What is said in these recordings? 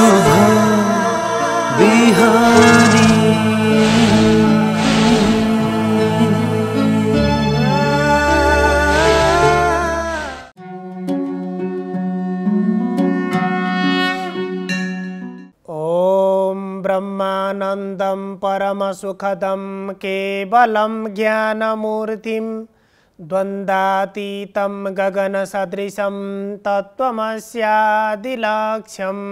शोभा बिहारी ब्रह्मानन्दं परमसुखदं ज्ञानमूर्ति द्वंद्वातीत गगन गगनसदृशं तत्त्वमस्यादिलक्ष्यम्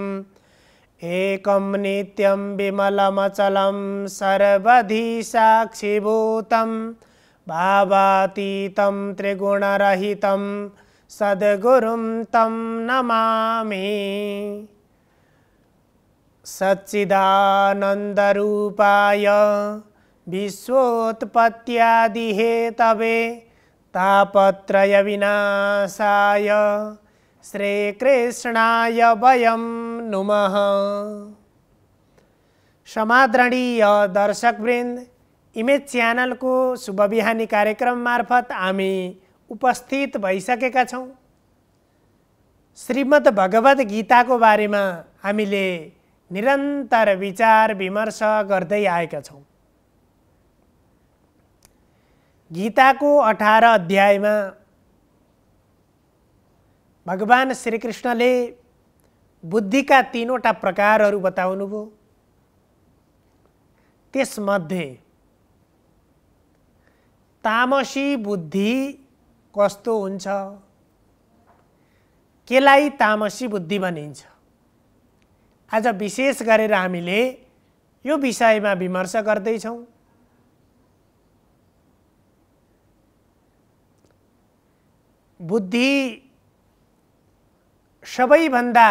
एक एकं विमलमचल विमलमचलं सर्वधि साक्षिभूतं भावातीतं त्रिगुणरहितं सद्गुरुं तं नमामि सच्चिदानन्दरूपाय विश्वोत्पत्त्यादिहेतवे तापत्रयविनाशाय श्रीकृष्णाय वयम नमः समादरणीय दर्शकवृन्द इमेज च्यानलको शुभ कार्यक्रम मार्फत हामी उपस्थित भइसकेका छौँ श्रीमद् भगवत गीताको बारेमा हामीले निरन्तर विचार विमर्श गर्दै आएका छौँ गीताको अठार अध्यायमा भगवान् श्रीकृष्णले बुद्धिका तिनवटा प्रकारहरू बताउनुभयो त्यसमध्ये तामसी बुद्धि कस्तो हुन्छ केलाई तामसी बुद्धि भनिन्छ आज विशेष गरेर हामीले यो विषयमा विमर्श गर्दैछौँ बुद्धि सबैभन्दा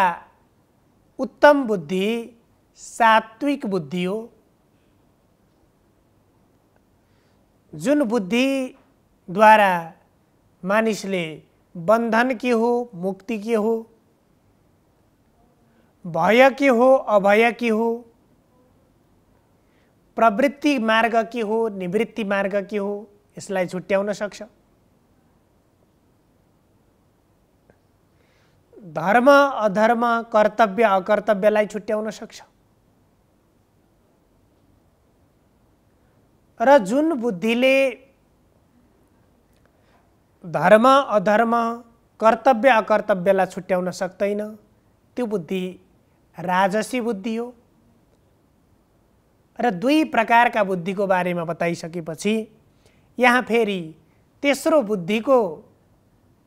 उत्तम बुद्धि सात्विक बुद्धि हो जुन द्वारा मानिसले बंधन के हो मुक्ति के हो भय के हो अभय के हो प्रवृत्ति मार्ग के हो निवृत्ति मार्ग के हो इस छुट्टन सकता धर्म अधर्म कर्तव्य अकर्तव्यलाई छुट्याउन सक्छ र जुन बुद्धिले धर्म अधर्म कर्तव्य अकर्तव्यलाई छुट्याउन सक्दैन त्यो बुद्धि राजसी बुद्धि हो र दुई प्रकारका बुद्धिको बारेमा बताइसकेपछि यहाँ फेरि तेस्रो बुद्धिको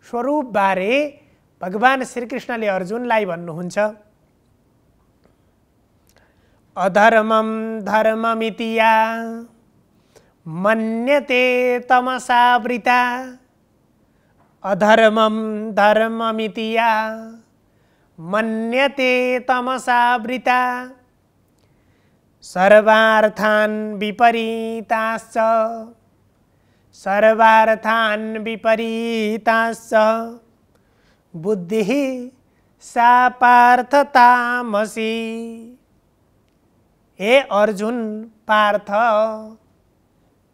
स्वरूपबारे भगवान् श्रीकृष्णले अर्जुनलाई भन्नुहुन्छ अधर्मम धर्ममितिया मन्यते तमसावृता अधर्मम धर्ममितिया मन्यते तमसावृता सर्वार्थान विपरीताश्च सर्वार्थान विपरीताश्च बुद्धि सा पार्थ तामसी हे अर्जुन पार्थ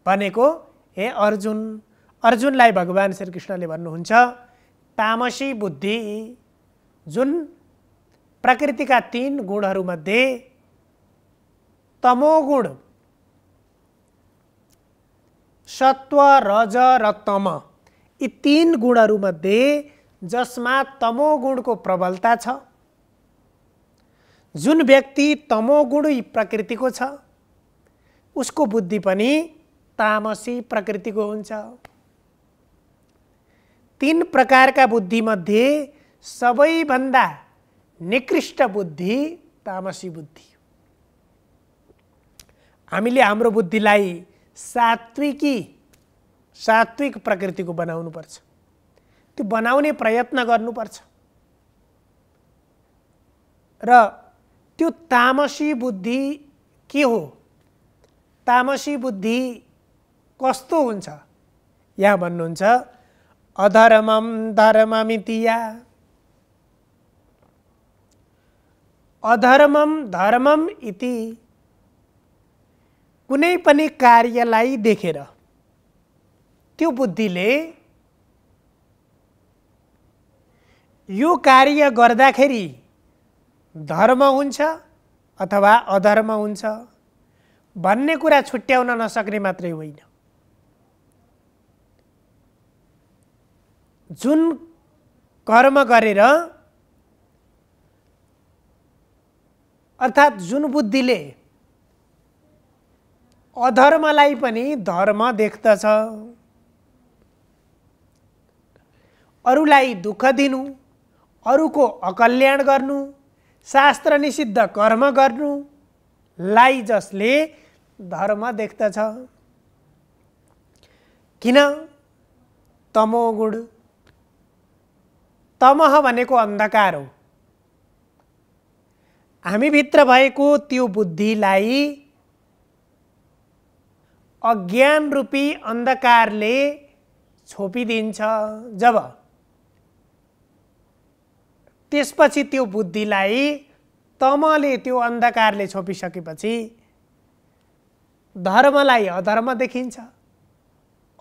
भनेको हे अर्जुन अर्जुनलाई भगवान् श्रीकृष्णले भन्नुहुन्छ तामसी बुद्धि जुन प्रकृतिका तिन गुणहरूमध्ये तमोगुण सत्व रज र तम यी तिन गुणहरूमध्ये जसमा तमोगुणको प्रबलता छ जुन व्यक्ति तमोगुण प्रकृतिको छ उसको बुद्धि पनि तामसी प्रकृतिको हुन्छ तिन प्रकारका बुद्धिमध्ये सबैभन्दा निकृष्ट बुद्धि तामसी बुद्धि हामीले हाम्रो बुद्धिलाई सात्विकी सात्विक प्रकृतिको बनाउनुपर्छ त्यो बनाउने प्रयत्न गर्नुपर्छ र त्यो तामसी बुद्धि के हो तामसी बुद्धि कस्तो हुन्छ यहाँ भन्नुहुन्छ अधर्मम धर्ममितिया अधर्मम धर्मम इति कुनै पनि कार्यलाई देखेर त्यो बुद्धिले यो कार्य गर्दाखेरि धर्म हुन्छ अथवा अधर्म हुन्छ भन्ने कुरा छुट्याउन नसक्ने मात्रै होइन जुन कर्म गरेर अर्थात् जुन बुद्धिले अधर्मलाई पनि धर्म देख्दछ अरूलाई दुःख दिनु अरूको अकल्याण गर्नु शास्त्र निषिद्ध कर्म लाई जसले धर्म देख्दछ किन तमोगुण तमह भनेको अन्धकार हो हामीभित्र भएको त्यो बुद्धिलाई अज्ञान रूपी अन्धकारले छोपिदिन्छ जब त्यसपछि त्यो बुद्धिलाई तमले त्यो अन्धकारले छोपिसकेपछि धर्मलाई अधर्म देखिन्छ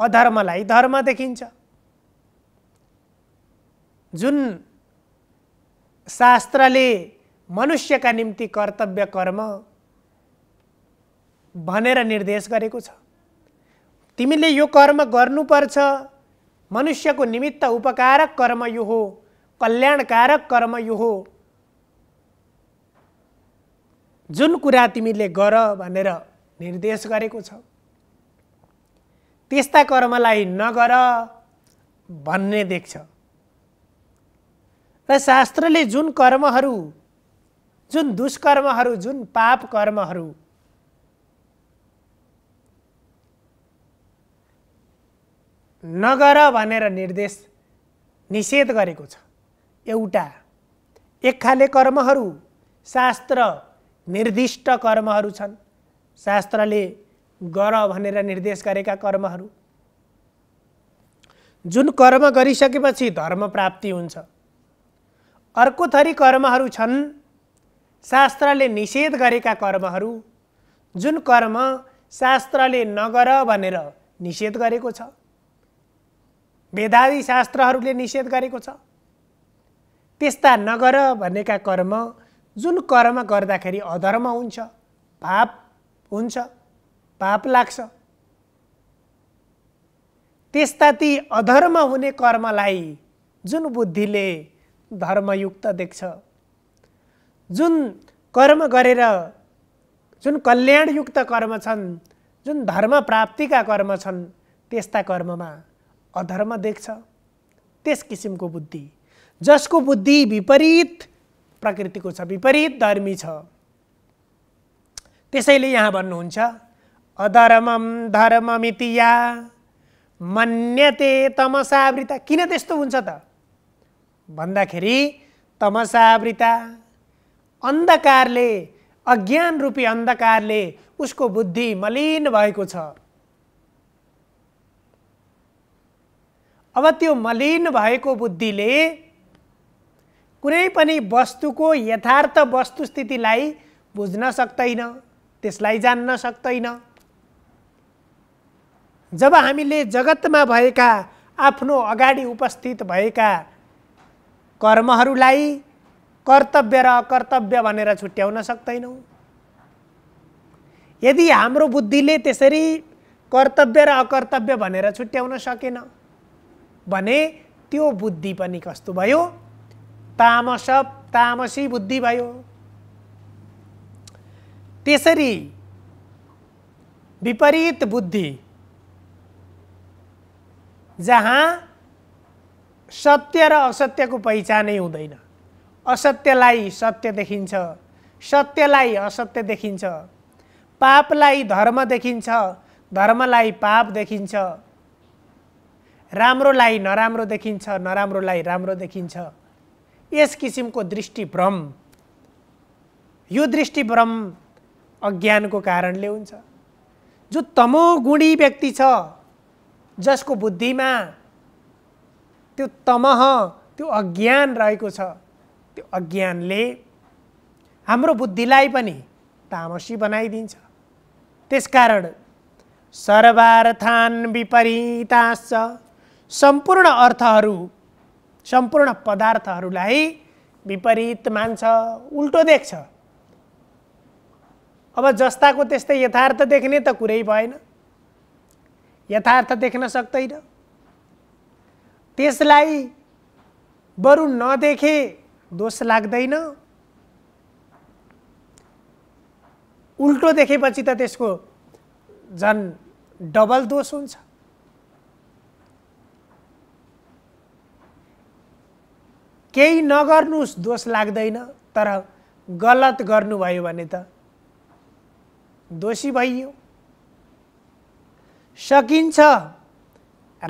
अधर्मलाई धर्म देखिन्छ जुन शास्त्रले मनुष्यका निम्ति कर्तव्य कर्म भनेर निर्देश गरेको छ तिमीले यो कर्म गर्नुपर्छ मनुष्यको निमित्त उपकारक कर्म यो हो कल्याणकारक कर्म यो हो जुन कुरा तिमीले गर भनेर निर्देश गरेको छ त्यस्ता कर्मलाई नगर भन्ने देख्छ र शास्त्रले जुन कर्महरू जुन दुष्कर्महरू जुन पाप कर्महरू नगर भनेर निर्देश निषेध गरेको छ एउटा एक खाले कर्महरू शास्त्र निर्दिष्ट कर्महरू छन् शास्त्रले गर भनेर निर्देश गरेका कर्महरू जुन कर्म गरिसकेपछि धर्म प्राप्ति हुन्छ अर्को थरी कर्महरू छन् शास्त्रले निषेध गरेका कर्महरू जुन कर्म शास्त्रले नगर भनेर निषेध गरेको छ वेदादि शास्त्रहरूले निषेध गरेको छ त्यस्ता नगर भनेका कर्म जुन कर्म गर्दाखेरि अधर्म हुन्छ पाप हुन्छ पाप लाग्छ त्यस्ता ती अधर्म हुने कर्मलाई जुन बुद्धिले धर्मयुक्त देख्छ जुन कर्म गरेर जुन कल्याणयुक्त कर्म छन् जुन धर्म प्राप्तिका कर्म छन् त्यस्ता कर्ममा अधर्म देख्छ त्यस किसिमको बुद्धि जसको बुद्धि विपरीत प्रकृतिको छ विपरीत धर्मी छ त्यसैले यहाँ भन्नुहुन्छ अधर्मम धर्ममिति या मन्यते तमसावृता किन त्यस्तो हुन्छ त भन्दाखेरि तमसावृता अन्धकारले अज्ञान रूपी अन्धकारले उसको बुद्धि मलिन भएको छ अब त्यो मलिन भएको बुद्धिले कुनै पनि वस्तुको यथार्थ वस्तुस्थितिलाई बुझ्न सक्दैन त्यसलाई जान्न सक्दैन जब हामीले जगतमा भएका आफ्नो अगाडि उपस्थित भएका कर्महरूलाई कर्तव्य र अकर्तव्य भनेर छुट्याउन सक्दैनौँ यदि हाम्रो बुद्धिले त्यसरी कर्तव्य र अकर्तव्य भनेर छुट्याउन सकेन भने त्यो बुद्धि पनि कस्तो भयो तामस तामसी बुद्धि भयो त्यसरी विपरीत बुद्धि जहाँ सत्य र असत्यको पहिचानै हुँदैन असत्यलाई सत्य देखिन्छ सत्यलाई असत्य देखिन्छ पापलाई धर्म देखिन्छ धर्मलाई पाप देखिन्छ राम्रोलाई नराम्रो देखिन्छ नराम्रोलाई राम्रो देखिन्छ यस किसिमको दृष्टिभ्रम यो दृष्टिभ्रम अज्ञानको कारणले हुन्छ जो तमोगुणी व्यक्ति छ जसको बुद्धिमा त्यो तमह त्यो अज्ञान रहेको छ त्यो अज्ञानले हाम्रो बुद्धिलाई पनि तामसी बनाइदिन्छ त्यसकारण सर्वार्थान विपरीताश्च सम्पूर्ण अर्थहरू सम्पूर्ण पदार्थहरूलाई विपरीत मान्छ उल्टो देख्छ अब जस्ताको त्यस्तै यथार्थ देख्ने त कुरै भएन यथार्थ देख्न सक्दैन त्यसलाई बरु नदेखे दोष लाग्दैन उल्टो देखेपछि त त्यसको झन् डबल दोष हुन्छ केही नगर्नुहोस् दोष लाग्दैन तर गलत गर्नुभयो भने त दोषी भइयो सकिन्छ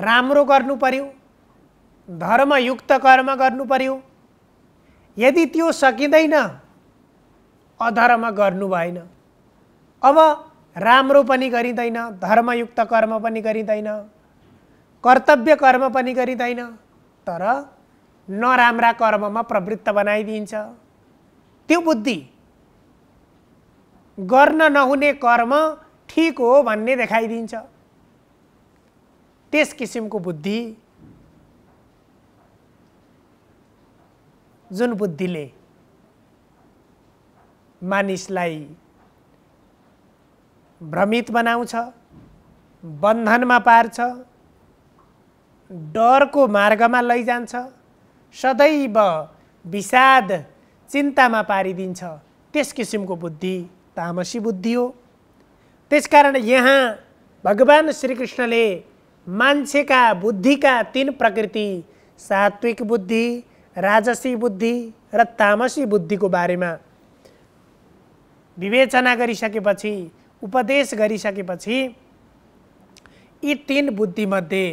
राम्रो गर्नु पर्यो धर्मयुक्त कर्म गर्नु पर्यो यदि त्यो सकिँदैन अधर्म गर्नु भएन अब राम्रो पनि गरिँदैन धर्मयुक्त कर्म पनि गरिँदैन कर्तव्य कर्म पनि गरिँदैन तर नराम्रा कर्ममा प्रवृत्त बनाइदिन्छ त्यो बुद्धि गर्न नहुने कर्म ठिक हो भन्ने देखाइदिन्छ त्यस किसिमको बुद्धि जुन बुद्धिले मानिसलाई भ्रमित बनाउँछ बन्धनमा पार्छ डरको मार्गमा लैजान्छ सदैव विषाद चिन्तामा पारिदिन्छ त्यस किसिमको बुद्धि तामसी बुद्धि हो त्यसकारण यहाँ भगवान् श्रीकृष्णले मान्छेका बुद्धिका तिन प्रकृति सात्विक बुद्धि राजसी बुद्धि र तामसी बुद्धिको बारेमा विवेचना गरिसकेपछि उपदेश गरिसकेपछि यी तिन बुद्धिमध्ये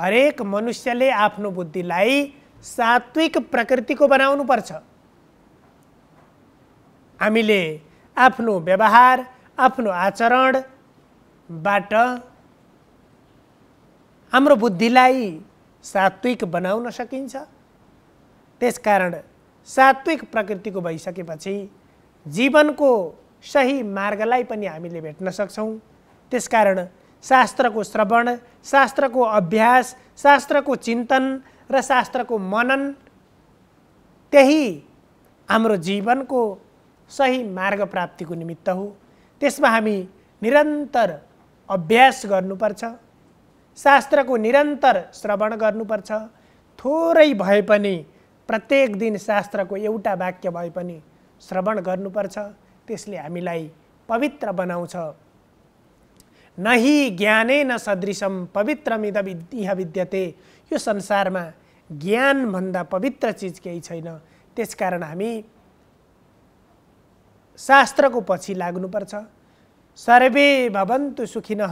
हरेक मनुष्यले आफ्नो बुद्धिलाई सात्विक प्रकृतिको बनाउनुपर्छ हामीले आफ्नो व्यवहार आफ्नो आचरणबाट हाम्रो बुद्धिलाई सात्विक बनाउन सकिन्छ त्यसकारण सात्विक प्रकृतिको भइसकेपछि जीवनको सही मार्गलाई पनि हामीले भेट्न सक्छौँ त्यसकारण शास्त्रको श्रवण शास्त्रको अभ्यास शास्त्रको चिन्तन र शास्त्रको मनन त्यही हाम्रो जीवनको सही मार्ग प्राप्तिको निमित्त हो त्यसमा हामी निरन्तर अभ्यास गर्नुपर्छ शास्त्रको निरन्तर श्रवण गर्नुपर्छ थोरै भए पनि प्रत्येक दिन शास्त्रको एउटा वाक्य भए पनि श्रवण गर्नुपर्छ त्यसले हामीलाई पवित्र बनाउँछ नहि ज्ञाने न सदृशम पवित्रमिद इह विद्यते यो संसारमा ज्ञानभन्दा पवित्र चिज केही छैन त्यसकारण हामी शास्त्रको पछि लाग्नुपर्छ सर्वे भवन्तु सुखिन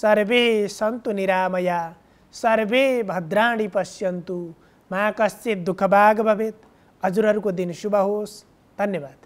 सर्वे सन्तु निरामया सर्वे भद्राणी पश्यन्तु मा कश्चित दुःखभाग भवेत हजुरहरूको दिन शुभ होस् धन्यवाद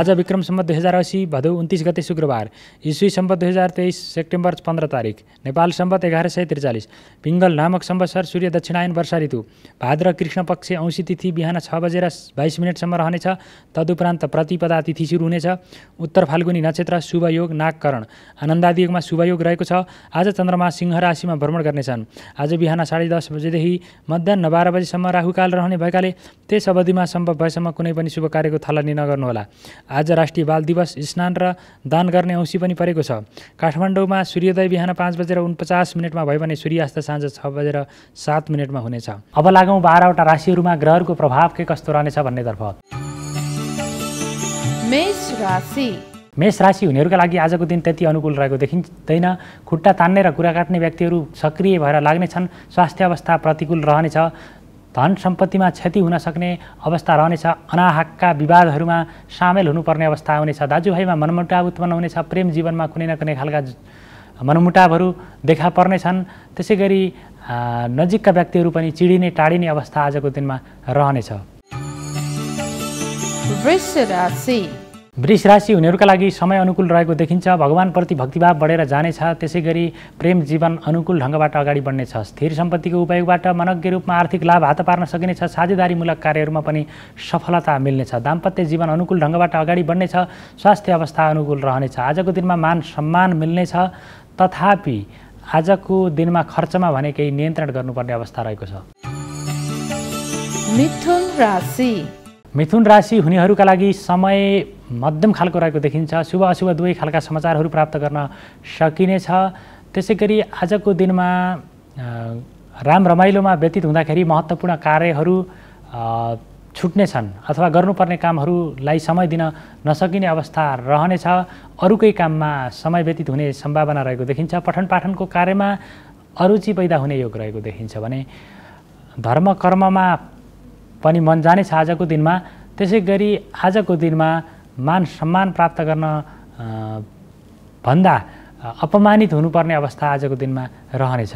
आज विक्रम सम्बत दुई हजार असी भदौ उन्तिस गते शुक्रबार इस्वी सम्बत दुई हजार तेइस सेप्टेम्बर पन्ध्र तारिक नेपाल सम्बत एघार सय त्रिचालिस पिङ्गल नामक सम्बसर सूर्य दक्षिणायन वर्षा ऋतु भाद्र कृष्ण पक्ष औँसी तिथि बिहान छ बजेर बाइस मिनटसम्म रहनेछ तदुपरान्त प्रतिपदा तिथि सुरु हुनेछ उत्तर फाल्गुनी नक्षत्र शुभयोग नागकरण आनन्दादियोगमा शुभयोग रहेको छ आज चन्द्रमा सिंह राशिमा भ्रमण गर्नेछन् आज बिहान साढे दस बजेदेखि मध्याह बाह्र बजीसम्म राहुकाल रहने भएकाले त्यस अवधिमा सम्भव भएसम्म कुनै पनि शुभ कार्यको थालनी नगर्नुहोला आज राष्ट्रिय बाल दिवस स्नान र दान गर्ने औँसी पनि परेको छ काठमाडौँमा सूर्योदय बिहान पाँच बजेर उनपचास मिनटमा भयो भने सूर्यास्त साँझ छ बजेर सात मिनटमा हुनेछ अब लागौँ बाह्रवटा राशिहरूमा ग्रहहरूको प्रभाव के कस्तो रहनेछ भन्नेतर्फ मेष राशि हुनेहरूका लागि आजको दिन त्यति अनुकूल रहेको देखिँदैन खुट्टा तान्ने र कुरा काट्ने व्यक्तिहरू सक्रिय भएर लाग्नेछन् स्वास्थ्य अवस्था प्रतिकूल रहनेछ धन सम्पत्तिमा क्षति हुन सक्ने अवस्था रहनेछ अनाहकका विवादहरूमा सामेल हुनुपर्ने अवस्था आउनेछ दाजुभाइमा मनमुटाव उत्पन्न हुनेछ प्रेम जीवनमा कुनै न कुनै खालका मनमुटावहरू देखा पर्नेछन् त्यसै गरी नजिकका व्यक्तिहरू पनि चिडिने टाढिने अवस्था आजको दिनमा रहनेछ वृष राशि हुनेहरूका लागि समय अनुकूल रहेको देखिन्छ भगवान्प्रति भक्तिभाव बढेर जानेछ त्यसै गरी प्रेम जीवन अनुकूल ढङ्गबाट अगाडि बढ्नेछ स्थिर सम्पत्तिको उपयोगबाट मनज्ञ रूपमा आर्थिक लाभ हात पार्न सकिनेछ साझेदारीमूलक कार्यहरूमा पनि सफलता मिल्नेछ दाम्पत्य जीवन अनुकूल ढङ्गबाट अगाडि बढ्नेछ स्वास्थ्य अवस्था अनुकूल रहनेछ आजको दिनमा मान सम्मान मिल्नेछ तथापि आजको दिनमा खर्चमा भने केही नियन्त्रण गर्नुपर्ने अवस्था रहेको छ मिथुन राशि मिथुन राशि हुनेहरूका लागि समय मध्यम खालको रहेको देखिन्छ शुभ अशुभ दुवै खालका समाचारहरू प्राप्त गर्न सकिनेछ त्यसै गरी आजको दिनमा राम रमाइलोमा व्यतीत हुँदाखेरि महत्त्वपूर्ण कार्यहरू छन् अथवा गर्नुपर्ने कामहरूलाई समय दिन नसकिने अवस्था रहनेछ अरूकै काममा समय व्यतीत हुने सम्भावना रहेको देखिन्छ पठन पाठनको कार्यमा अरुचि पैदा हुने योग रहेको देखिन्छ भने धर्म कर्ममा पनि मन जानेछ आजको दिनमा त्यसै गरी आजको दिनमा मान सम्मान प्राप्त गर्न भन्दा अपमानित हुनुपर्ने अवस्था आजको दिनमा रहनेछ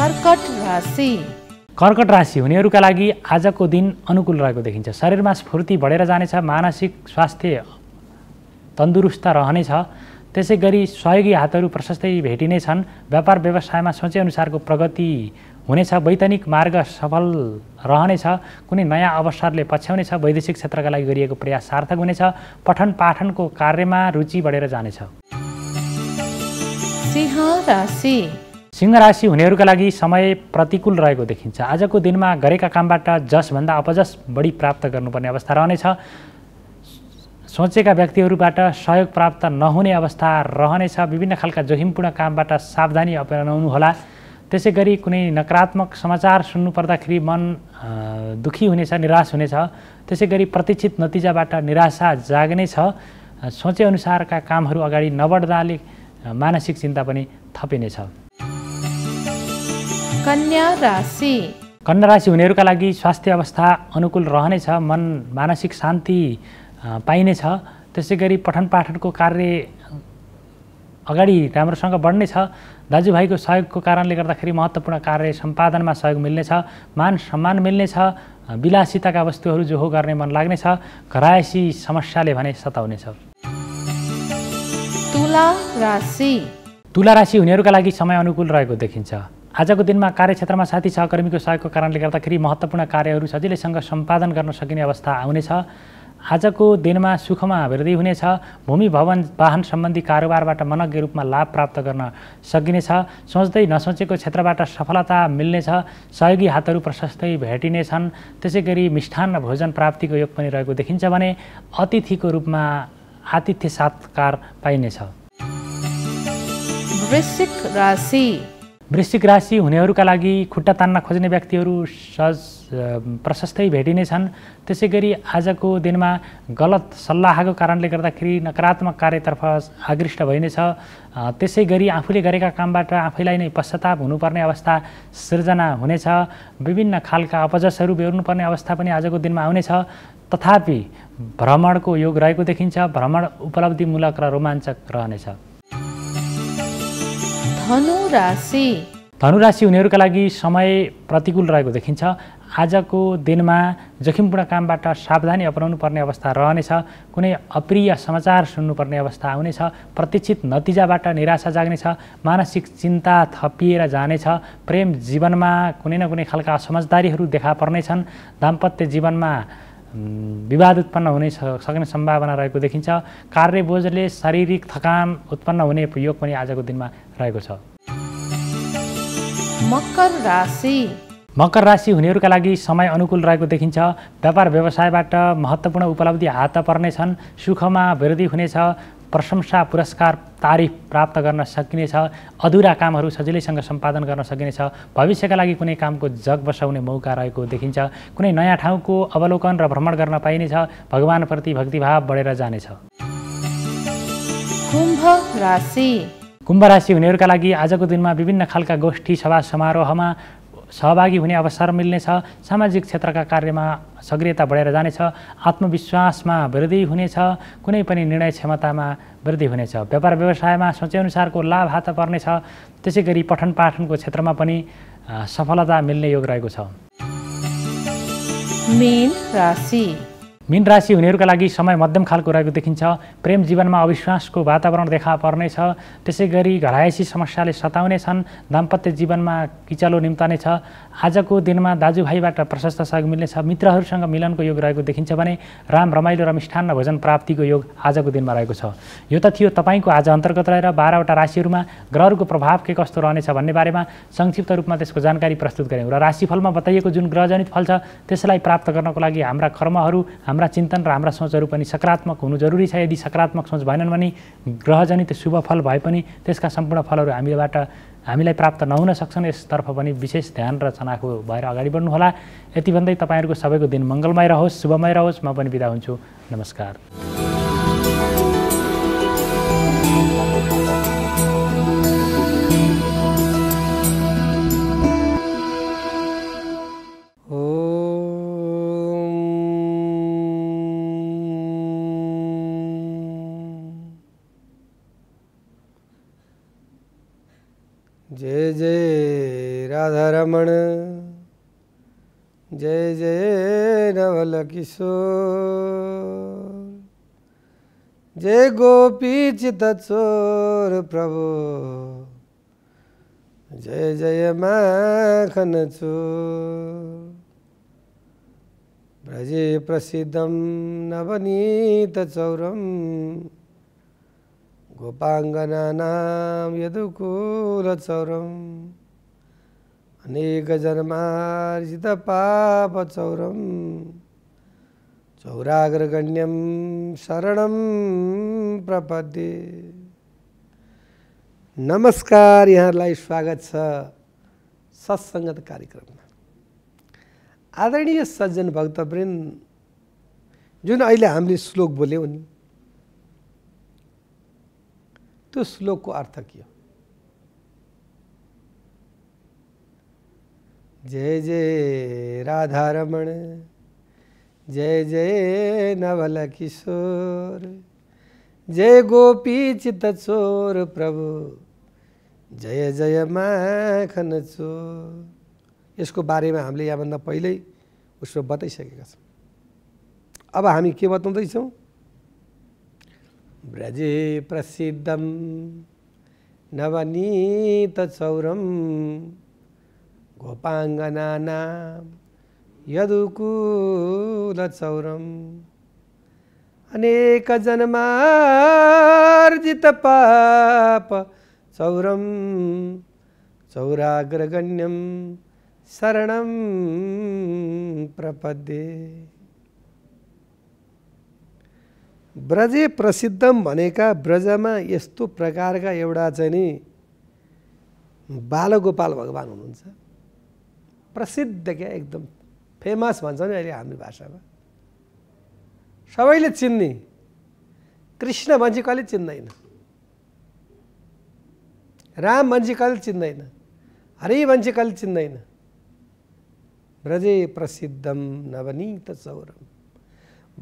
कर्कट राशि कर्कट राशि हुनेहरूका लागि आजको दिन अनुकूल रहेको देखिन्छ शरीरमा स्फूर्ति बढेर जानेछ मानसिक स्वास्थ्य तन्दुरुस्त रहनेछ त्यसै गरी सहयोगी हातहरू प्रशस्तै भेटिनेछन् व्यापार व्यवसायमा सोचेअनुसारको प्रगति हुनेछ वैधानिक मार्ग सफल रहनेछ कुनै नयाँ अवसरले पछ्याउनेछ वैदेशिक क्षेत्रका लागि गरिएको प्रयास सार्थक हुनेछ पठन पाठनको कार्यमा रुचि बढेर जानेछ सिंह राशि हुनेहरूका लागि समय प्रतिकूल रहेको देखिन्छ आजको दिनमा गरेका कामबाट जसभन्दा अपजस बढी प्राप्त गर्नुपर्ने अवस्था रहनेछ सोचेका व्यक्तिहरूबाट सहयोग प्राप्त नहुने अवस्था रहनेछ विभिन्न खालका जोखिमपूर्ण कामबाट सावधानी अपनाउनुहोला त्यसै गरी कुनै नकारात्मक समाचार सुन्नु सुन्नुपर्दाखेरि मन दुखी हुनेछ निराश हुनेछ त्यसै गरी प्रतीक्षित नतिजाबाट निराशा जाग्ने छ सोचेअनुसारका कामहरू अगाडि नबढ्दाले मानसिक चिन्ता पनि थपिनेछ कन्या राशि कन्या राशि हुनेहरूका लागि स्वास्थ्य अवस्था अनुकूल रहनेछ मन मानसिक शान्ति पाइनेछ त्यसै गरी पठन पाठनको कार्य अगाडि राम्रोसँग बढ्नेछ दाजुभाइको सहयोगको कारणले गर्दाखेरि महत्त्वपूर्ण कार्य सम्पादनमा सहयोग मिल्नेछ मान सम्मान मिल्नेछ विलासिताका वस्तुहरू जो हो गर्ने मन लाग्नेछ घरायसी समस्याले भने सताउनेछ तुला राशि तुला राशि हुनेहरूका लागि समय अनुकूल रहेको देखिन्छ आजको दिनमा कार्यक्षेत्रमा साथी सहकर्मीको सहयोगको कारणले गर्दाखेरि महत्त्वपूर्ण कार्यहरू सजिलैसँग सम्पादन गर्न सकिने अवस्था आउनेछ आजको दिनमा सुखमा वृद्धि हुनेछ भूमि भवन वाहन सम्बन्धी कारोबारबाट मनज्ञ रूपमा लाभ प्राप्त गर्न सकिनेछ सोच्दै नसोचेको क्षेत्रबाट सफलता मिल्नेछ सहयोगी हातहरू प्रशस्तै भेटिनेछन् त्यसै गरी मिष्ठान्न भोजन प्राप्तिको योग पनि रहेको देखिन्छ भने अतिथिको रूपमा आतिथ्य सात्कार पाइनेछ वृश्चिक राशि हुनेहरूका लागि खुट्टा तान्न खोज्ने व्यक्तिहरू सज प्रशस्तै भेटिने छन् त्यसै गरी आजको दिनमा गलत सल्लाहको कारणले गर्दाखेरि नकारात्मक कार्यतर्फ आकृष्ट भइनेछ त्यसै गरी आफूले गरेका कामबाट आफैलाई नै पश्चाताप हुनुपर्ने अवस्था सृजना हुनेछ विभिन्न खालका अपजसहरू बेहोर्नुपर्ने अवस्था पनि आजको दिनमा आउनेछ तथापि भ्रमणको योग रहेको देखिन्छ भ्रमण उपलब्धिमूलक र रोमाञ्चक रहनेछ धनु राशि हुनेहरूका लागि समय प्रतिकूल रहेको देखिन्छ आजको दिनमा जोखिमपूर्ण कामबाट सावधानी अपनाउनु पर्ने अवस्था रहनेछ कुनै अप्रिय समाचार सुन्नुपर्ने अवस्था आउनेछ प्रतीक्षित नतिजाबाट निराशा जाग्नेछ मानसिक चिन्ता थपिएर जानेछ प्रेम जीवनमा कुनै न कुनै खालका समझदारीहरू देखा पर्नेछन् दाम्पत्य जीवनमा विवाद उत्पन्न हुने सक्ने सम्भावना रहेको देखिन्छ कार्यबोझले शारीरिक थकान उत्पन्न हुने योग पनि आजको दिनमा रहेको छ मकर राशि मकर राशि हुनेहरूका लागि समय अनुकूल रहेको देखिन्छ व्यापार व्यवसायबाट महत्त्वपूर्ण उपलब्धि हात पर्नेछन् सुखमा वृद्धि हुनेछ प्रशंसा पुरस्कार तारिफ प्राप्त गर्न सकिनेछ अधुरा कामहरू सजिलैसँग सम्पादन गर्न सकिनेछ भविष्यका लागि कुनै कामको जग बसाउने मौका रहेको देखिन्छ कुनै नयाँ ठाउँको अवलोकन र भ्रमण गर्न पाइनेछ भगवान्प्रति भक्तिभाव बढेर जानेछ कुम्भ राशि कुम्भ राशि हुनेहरूका लागि आजको दिनमा विभिन्न खालका गोष्ठी सभा समारोहमा सहभागी हुने अवसर मिल्नेछ सामाजिक क्षेत्रका कार्यमा सक्रियता बढेर जानेछ आत्मविश्वासमा वृद्धि हुनेछ कुनै पनि निर्णय क्षमतामा वृद्धि हुनेछ व्यापार व्यवसायमा सोचेअनुसारको लाभ हात पर्नेछ त्यसै गरी पठन पाठनको क्षेत्रमा पनि सफलता मिल्ने योग रहेको छ मेन राशि मिन राशि हुनेहरूका लागि समय मध्यम खालको रहेको देखिन्छ प्रेम जीवनमा अविश्वासको वातावरण देखा पर्नेछ त्यसै गरी घरायसी समस्याले सताउने छन् दाम्पत्य जीवनमा किचलो छ आजको दिनमा दाजुभाइबाट प्रशस्त सहयोग मिल्नेछ मित्रहरूसँग मिलनको योग रहेको देखिन्छ भने राम रमाइलो र मिष्ठान्न भोजन प्राप्तिको योग आजको दिनमा रहेको छ यो त थियो तपाईँको आज अन्तर्गत रहेर बाह्रवटा राशिहरूमा ग्रहहरूको प्रभाव के कस्तो रहनेछ भन्ने बारेमा संक्षिप्त रूपमा त्यसको जानकारी प्रस्तुत गऱ्यौँ र राशिफलमा बताइएको जुन ग्रहजनित फल छ त्यसलाई प्राप्त गर्नको लागि हाम्रा कर्महरू हाम्रा चिन्तन र हाम्रा सोचहरू पनि सकारात्मक हुनु जरुरी छ यदि सकारात्मक सोच भएनन् भने ग्रहजनित शुभ फल भए पनि त्यसका सम्पूर्ण फलहरू हामीबाट हामीलाई प्राप्त नहुन सक्छन् यसतर्फ पनि विशेष ध्यान र चनाखो भएर अगाडि बढ्नुहोला यति भन्दै तपाईँहरूको सबैको दिन मङ्गलमय रहोस् शुभमय रहोस् म पनि बिदा हुन्छु नमस्कार राधा रमण जय जय नवल किशोर जय गोपी चित चोर प्रभु जय जय माखन चोर ब्रजे प्रसिद्धं नवनीतचौरं यदुकूल चौरम अनेक जन्मार्जित पाप चौरम चौराग्रगण्यम शरणम प्रपदे नमस्कार यहाँलाई स्वागत छ सत्सङ्गत कार्यक्रममा आदरणीय सज्जन भक्तवृन्द जुन अहिले हामीले श्लोक बोल्यौँ नि त्यो श्लोकको अर्थ के हो जय जय राधा रमण जय जय नवल किशोर जय गोपी चित चोर प्रभु जय जय माखन चोर बारे में हमें यहाँ भाग पैल उस बताइस अब हम के बता ब्रज प्रसिद्धम नवनीत चौरम गोपाङ्गना यदुकुल चौरम अनेक जन्मार्जित पाप चौरम चौराग्रगण्यम शरणम प्रपदे ब्रजे प्रसिद्धम भनेका ब्रजमा यस्तो प्रकारका एउटा चाहिँ नि बालगोपाल भगवान् हुनुहुन्छ प्रसिद्ध क्या एकदम फेमस भन्छ नि अहिले हाम्रो भाषामा सबैले चिन्ने कृष्ण मान्छे कहिले चिन्दैन राम मान्छे कहिले चिन्दैन हरि मान्छे कहिले चिन्दैन ब्रजे प्रसिद्धम नवनीत चौरम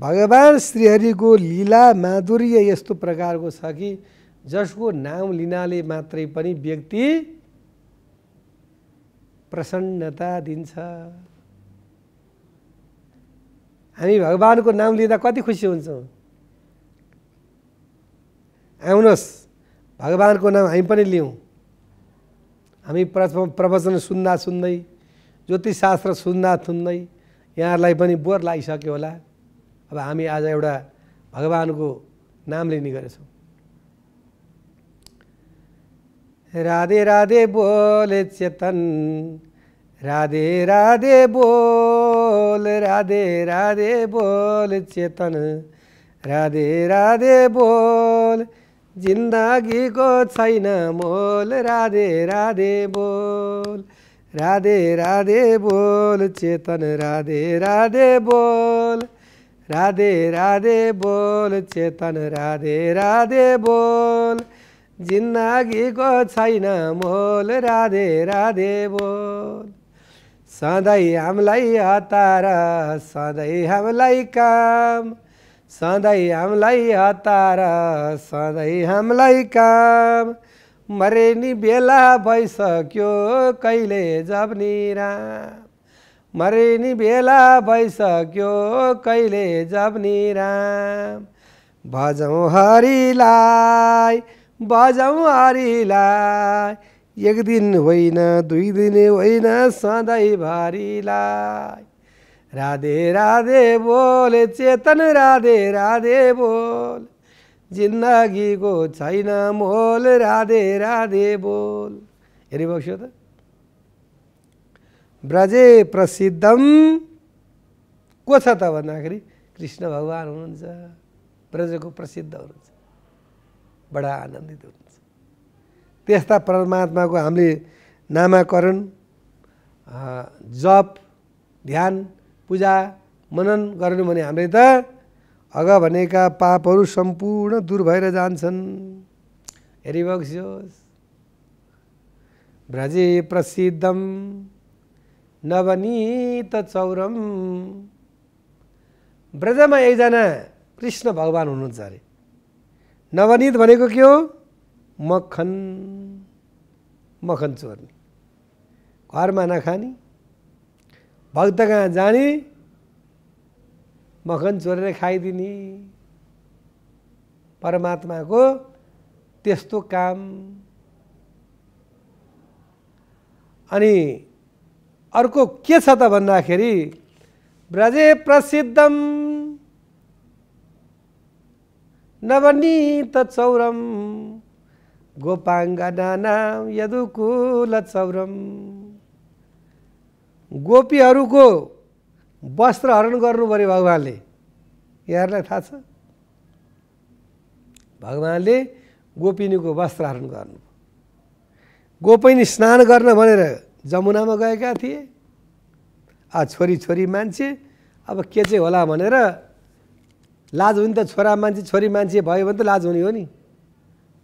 भगवान् श्रीहरिको लीला माधुर्य यस्तो प्रकारको छ कि जसको नाम लिनाले मात्रै पनि व्यक्ति प्रसन्नता दिन्छ हामी भगवान्को नाम लिँदा कति खुसी हुन्छौँ आउनुहोस् भगवान्को नाम हामी पनि लिउँ हामी प्रवचन सुन्दा सुन्दै ज्योतिषशास्त्र सुन्दा सुन्दै यहाँहरूलाई पनि बोर लागिसक्यो होला अब हामी आज एउटा भगवान्को नाम लिने गरेछौँ राधे राधे बोल चेतन राधे राधे बोल राधे राधे बोल चेतन राधे राधे बोल जिन्दगीको छैन मोल राधे राधे बोल राधे राधे बोल चेतन राधे राधे बोल राधे राधे बोल चेतन राधे राधे बोल जिन्दगीको छैन मोल राधे राधे बोल सधैँ हामीलाई हतार सधैँ हामीलाई काम सधैँ हामीलाई हतार सधैँ हामीलाई काम नि बेला भइसक्यो कहिले जप्ने राम नि बेला भइसक्यो कहिले जप्ने राम भजौँ हरिलाई बजाउँ हरिलाई एक दिन होइन दुई दिन होइन सधैँभरिलाई राधे राधे बोल चेतन राधे राधे बोल जिन्दगीको छैन मोल राधे राधे बोल हेरिबक्स्यो त ब्रजे प्रसिद्धम को छ त भन्दाखेरि कृष्ण भगवान् हुनुहुन्छ ब्रजको प्रसिद्ध हुनुहुन्छ बडा आनन्दित हुन्छ त्यस्ता परमात्माको हामीले नामाकरण जप ध्यान पूजा मनन गर्नु भने हामीले त अग भनेका पापहरू सम्पूर्ण दूर भएर जान्छन् हेरिबक्सियोस् भ्रजे प्रसिद्धम नवनीत चौरम ब्रजमा एकजना कृष्ण भगवान् हुनुहुन्छ अरे नवनीत भनेको के हो मखन मखन चोर्ने घरमा नखाने भक्त कहाँ जाने मखन चोरेर खाइदिने परमात्माको त्यस्तो काम अनि अर्को के छ त भन्दाखेरि ब्रजे प्रसिद्धम नवनीत चौरम गोपाङ्गना यदुकुल चौरम गोपीहरूको वस्त्र हरण गर्नु पऱ्यो भगवान्ले यहाँहरूलाई थाहा छ भगवान्ले गोपिनीको वस्त्र हरण गर्नु गोपिनी स्नान गर्न भनेर जमुनामा गएका थिए आ छोरी छोरी मान्छे अब के चाहिँ होला भनेर लाज हुने त छोरा मान्छे छोरी मान्छे भयो भने त लाज हुने हो नि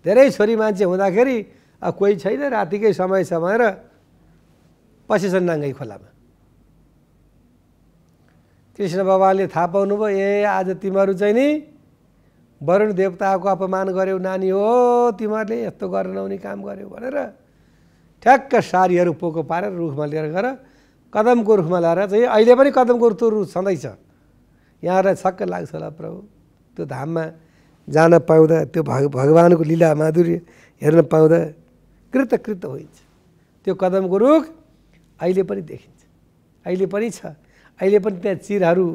धेरै छोरी मान्छे हुँदाखेरि अब कोही छैन रातिकै समय छ भनेर पसेछन् नाङ्गै खोलामा कृष्ण बाबाले थाहा पाउनुभयो ए आज तिमीहरू चाहिँ नि वरुण देवताको अपमान गर्यौ नानी हो तिमीहरूले यस्तो गरेर नहुने काम गर्यौ भनेर ठ्याक्क सारीहरू पोको पारेर रुखमा लिएर गएर कदमको रुखमा ल्याएर चाहिँ अहिले पनि कदमको रुख सधैँ छ यहाँलाई छक्क लाग्छ होला प्रभु त्यो धाममा जान पाउँदा त्यो भग भगवान्को लीला माधुर्य हेर्न पाउँदा कृतकृत होइन्छ त्यो कदमको रुख अहिले पनि देखिन्छ अहिले पनि छ अहिले पनि त्यहाँ चिरहरू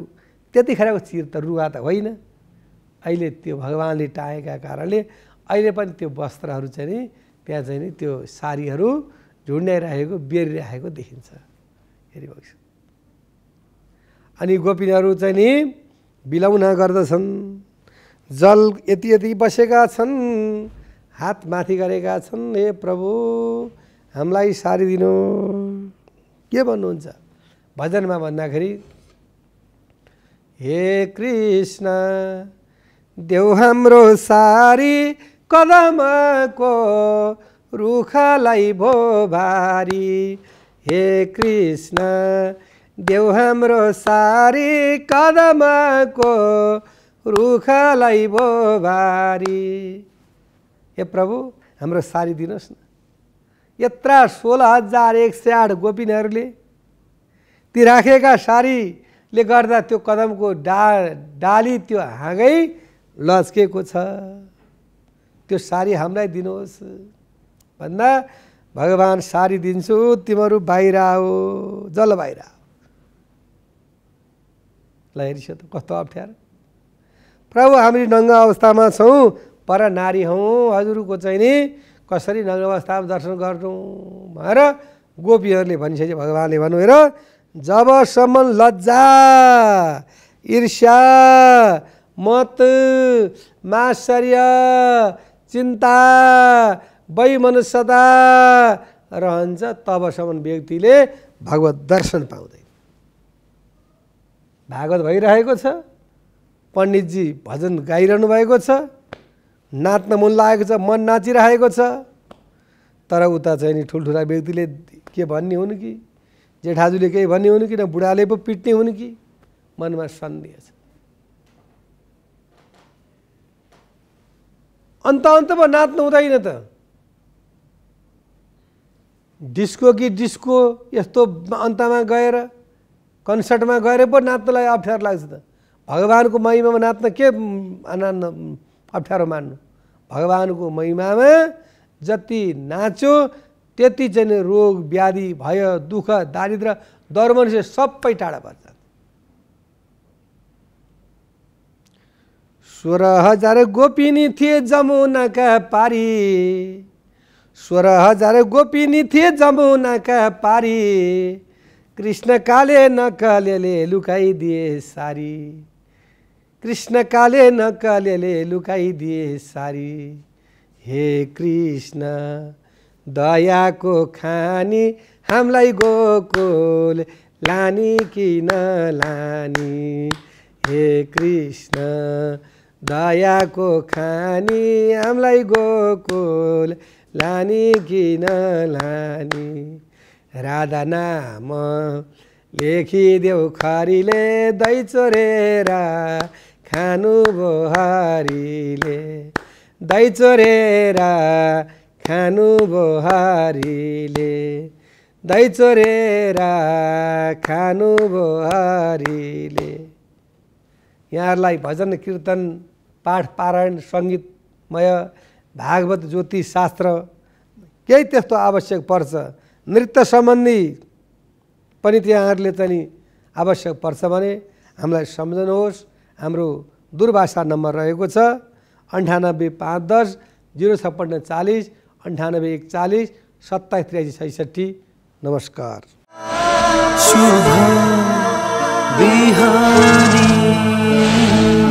त्यतिखेरको चिर त रुवा त होइन अहिले त्यो भगवान्ले टाएका कारणले अहिले पनि त्यो वस्त्रहरू चाहिँ नि त्यहाँ चाहिँ नि त्यो सारीहरू झुन्ड्याइरहेको बेरिरहेको देखिन्छ हेरिरहेको अनि गोपिनीहरू चाहिँ नि बिलौना गर्दछन् जल यति यति बसेका छन् हात माथि गरेका छन् हे प्रभु हामीलाई सारिदिनु के भन्नुहुन्छ भजनमा भन्दाखेरि हे कृष्ण देउ हाम्रो सारी कदमको रुखलाई भो भारी हे कृष्ण देउ हाम्रो सारी कदमको रुखलाई भो भारी ए प्रभु हाम्रो सारी दिनुहोस् न यत्र सोह्र हजार एक सय आठ गोपिनहरूले ती राखेका सारीले गर्दा त्यो कदमको डा डाली त्यो हाँगै लस्केको छ त्यो सारी हामीलाई दिनुहोस् भन्दा भगवान् सारी दिन्छु तिमीहरू बाहिर आऊ जल बाहिर ल हेरिसो त कस्तो अप्ठ्यारो प्रभु हामी नङ्गा अवस्थामा छौँ पर नारी हौँ हजुरको चाहिँ नि कसरी नङ्ग अवस्थामा दर्शन गर्नु भनेर गोपीहरूले भनिसके भगवान्ले भन्नु हेर जबसम्म लज्जा ईर्ष्या मत माश्चर्य चिन्ता वैमनुष्यता रहन्छ तबसम्म व्यक्तिले भगवत दर्शन पाउँदैन भागवत भइरहेको छ पण्डितजी भजन गाइरहनु भएको छ नाच्न मन लागेको छ मन नाचिरहेको छ तर उता चाहिँ नि ठुल्ठुला व्यक्तिले के भन्ने हुन् कि जेठाजुले केही भन्ने हुन् कि न बुढाले पो पिट्ने हुन् कि मनमा सन्देह छ अन्त अन्तमा नाच्नु हुँदैन त डिस्को कि डिस्को यस्तो अन्तमा गएर कन्सर्टमा गएर पो नाच्नलाई अप्ठ्यारो लाग्छ त भगवान्को महिमामा नाच्न के आनन्द अप्ठ्यारो मान्नु भगवान्को महिमामा जति नाच्यो त्यति चाहिँ रोग व्याधि भय दुःख दारिद्र दरमनुष्य सबै टाढा पर्छ सोह्र हजार गोपिनी थिए जमुनाका पारी सोह्र हजार गोपिनी थिए जमुनाका पारी कृष्ण काले न कालेले लुकाइदिए सारी कृष्ण काले न कालेले लुकाइदिए सारी हे कृष्ण दयाको खानी हामीलाई गोकुल लानी किन लानी हे कृष्ण दयाको खानी हामीलाई गोकुल लानी किन लानी राधा नाम लेखिदेऊ खरीले दही चोरेर खानु बोहारीले दही चोरेर खानु बोहारीले दही चोरेर खानु बोहारीले यहाँहरूलाई भजन कीर्तन पाठ पारायण सङ्गीतमय भागवत ज्योतिष शास्त्र केही त्यस्तो आवश्यक पर्छ नृत्य सम्बन्धी पनि त्यहाँहरूले चाहिँ आवश्यक पर्छ भने हामीलाई सम्झनुहोस् हाम्रो दूरभाषा नम्बर रहेको छ अन्ठानब्बे पाँच दस जिरो छप्पन्न चालिस अन्ठानब्बे एकचालिस सत्ताइस त्रियासी छैसठी नमस्कार बिहारी